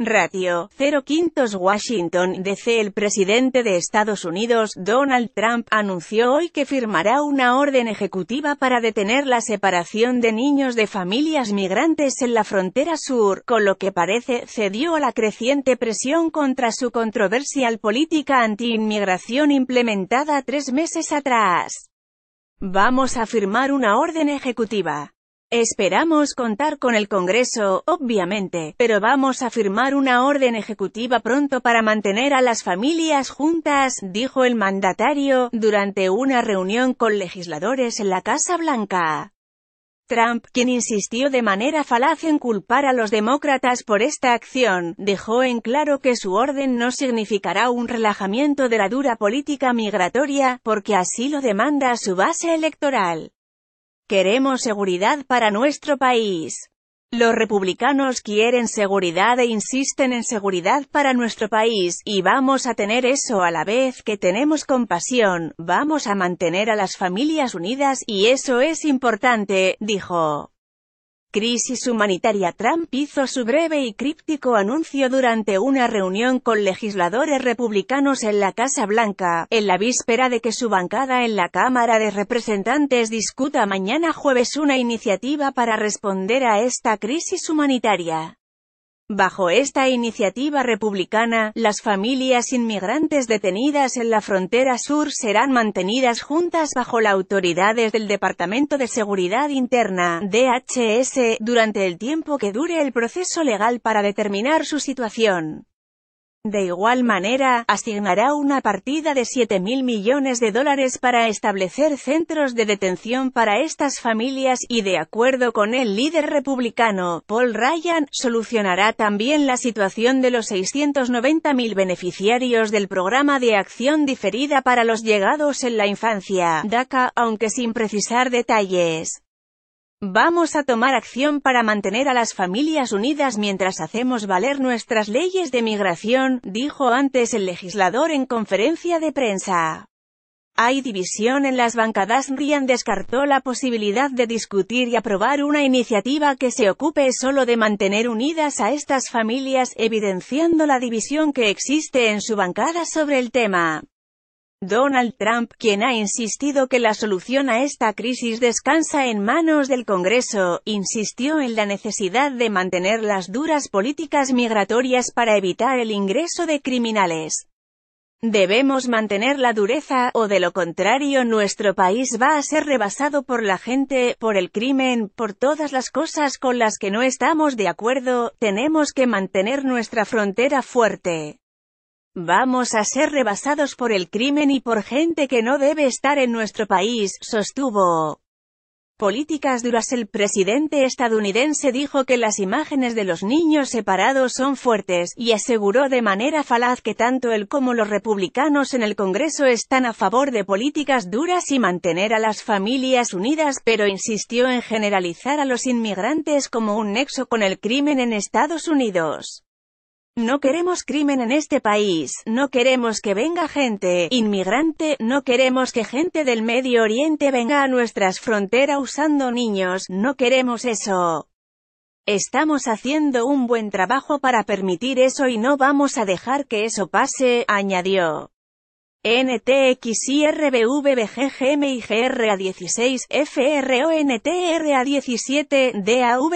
Ratio 05 Washington, D.C. El presidente de Estados Unidos, Donald Trump, anunció hoy que firmará una orden ejecutiva para detener la separación de niños de familias migrantes en la frontera sur, con lo que parece cedió a la creciente presión contra su controversial política anti-inmigración implementada tres meses atrás. Vamos a firmar una orden ejecutiva. Esperamos contar con el Congreso, obviamente, pero vamos a firmar una orden ejecutiva pronto para mantener a las familias juntas, dijo el mandatario, durante una reunión con legisladores en la Casa Blanca. Trump, quien insistió de manera falaz en culpar a los demócratas por esta acción, dejó en claro que su orden no significará un relajamiento de la dura política migratoria, porque así lo demanda su base electoral. Queremos seguridad para nuestro país. Los republicanos quieren seguridad e insisten en seguridad para nuestro país, y vamos a tener eso a la vez que tenemos compasión, vamos a mantener a las familias unidas y eso es importante, dijo. Crisis humanitaria Trump hizo su breve y críptico anuncio durante una reunión con legisladores republicanos en la Casa Blanca, en la víspera de que su bancada en la Cámara de Representantes discuta mañana jueves una iniciativa para responder a esta crisis humanitaria. Bajo esta iniciativa republicana, las familias inmigrantes detenidas en la frontera sur serán mantenidas juntas bajo las autoridades del Departamento de Seguridad Interna, DHS, durante el tiempo que dure el proceso legal para determinar su situación. De igual manera, asignará una partida de 7.000 millones de dólares para establecer centros de detención para estas familias y de acuerdo con el líder republicano, Paul Ryan, solucionará también la situación de los 690.000 beneficiarios del programa de acción diferida para los llegados en la infancia, DACA, aunque sin precisar detalles. Vamos a tomar acción para mantener a las familias unidas mientras hacemos valer nuestras leyes de migración, dijo antes el legislador en conferencia de prensa. Hay división en las bancadas. Ryan descartó la posibilidad de discutir y aprobar una iniciativa que se ocupe solo de mantener unidas a estas familias, evidenciando la división que existe en su bancada sobre el tema. Donald Trump, quien ha insistido que la solución a esta crisis descansa en manos del Congreso, insistió en la necesidad de mantener las duras políticas migratorias para evitar el ingreso de criminales. Debemos mantener la dureza, o de lo contrario nuestro país va a ser rebasado por la gente, por el crimen, por todas las cosas con las que no estamos de acuerdo, tenemos que mantener nuestra frontera fuerte. Vamos a ser rebasados por el crimen y por gente que no debe estar en nuestro país, sostuvo. Políticas duras El presidente estadounidense dijo que las imágenes de los niños separados son fuertes, y aseguró de manera falaz que tanto él como los republicanos en el Congreso están a favor de políticas duras y mantener a las familias unidas, pero insistió en generalizar a los inmigrantes como un nexo con el crimen en Estados Unidos. No queremos crimen en este país, no queremos que venga gente inmigrante, no queremos que gente del Medio Oriente venga a nuestras fronteras usando niños, no queremos eso. Estamos haciendo un buen trabajo para permitir eso y no vamos a dejar que eso pase, añadió. NTXIRBVBGGM 16, FRONTRA 17, DAW.